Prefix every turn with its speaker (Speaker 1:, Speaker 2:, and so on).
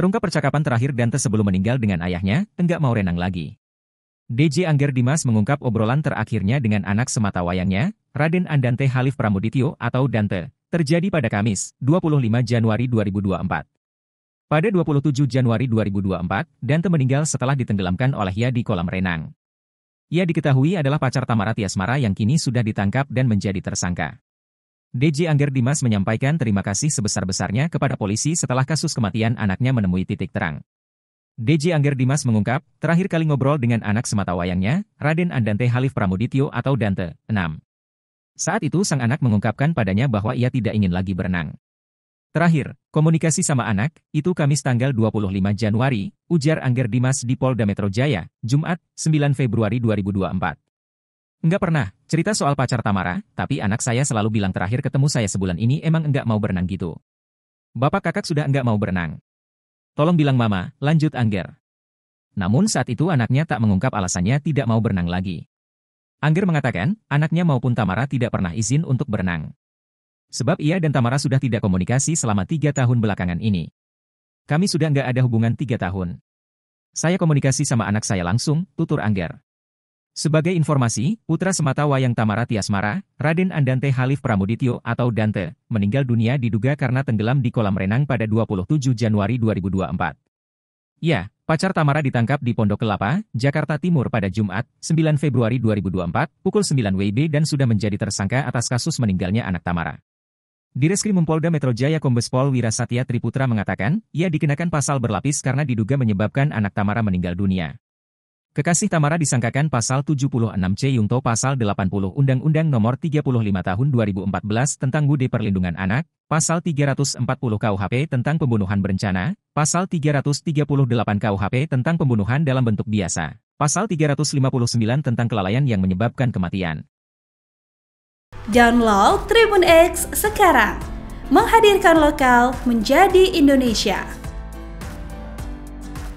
Speaker 1: Terungkap percakapan terakhir Dante sebelum meninggal dengan ayahnya, enggak mau renang lagi. DJ Angger Dimas mengungkap obrolan terakhirnya dengan anak semata wayangnya, Raden Andante Halif Pramudityo atau Dante, terjadi pada Kamis, 25 Januari 2024. Pada 27 Januari 2024, Dante meninggal setelah ditenggelamkan oleh ia di kolam renang. Ia diketahui adalah pacar Tamara Tiasmara yang kini sudah ditangkap dan menjadi tersangka. DJ Angger Dimas menyampaikan terima kasih sebesar-besarnya kepada polisi setelah kasus kematian anaknya menemui titik terang. DJ Angger Dimas mengungkap, terakhir kali ngobrol dengan anak semata wayangnya, Raden Andante Halif Pramudityo atau Dante, 6. Saat itu sang anak mengungkapkan padanya bahwa ia tidak ingin lagi berenang. Terakhir, komunikasi sama anak, itu Kamis tanggal 25 Januari, ujar Angger Dimas di Polda Metro Jaya, Jumat, 9 Februari 2024. Enggak pernah, cerita soal pacar Tamara, tapi anak saya selalu bilang terakhir ketemu saya sebulan ini emang enggak mau berenang gitu. Bapak kakak sudah enggak mau berenang. Tolong bilang mama, lanjut Angger. Namun saat itu anaknya tak mengungkap alasannya tidak mau berenang lagi. Angger mengatakan, anaknya maupun Tamara tidak pernah izin untuk berenang. Sebab ia dan Tamara sudah tidak komunikasi selama tiga tahun belakangan ini. Kami sudah enggak ada hubungan tiga tahun. Saya komunikasi sama anak saya langsung, tutur Angger. Sebagai informasi, putra semata wayang Tamara Tiasmara, Raden Andante Halif Pramudityo atau Dante, meninggal dunia diduga karena tenggelam di kolam renang pada 27 Januari 2024. Ya, pacar Tamara ditangkap di Pondok Kelapa, Jakarta Timur pada Jumat, 9 Februari 2024, pukul 9 WIB dan sudah menjadi tersangka atas kasus meninggalnya anak Tamara. Direskrim Polda Metro Jaya Kombes Pol Wirasatya Triputra mengatakan, ia dikenakan pasal berlapis karena diduga menyebabkan anak Tamara meninggal dunia. Kekasih Tamara disangkakan pasal 76C Yungto pasal 80 Undang-Undang Nomor 35 Tahun 2014 tentang Budi Perlindungan Anak, pasal 340 KUHP tentang pembunuhan berencana, pasal 338 KUHP tentang pembunuhan dalam bentuk biasa, pasal 359 tentang kelalaian yang menyebabkan kematian. Download Tribun X sekarang. Menghadirkan lokal menjadi Indonesia.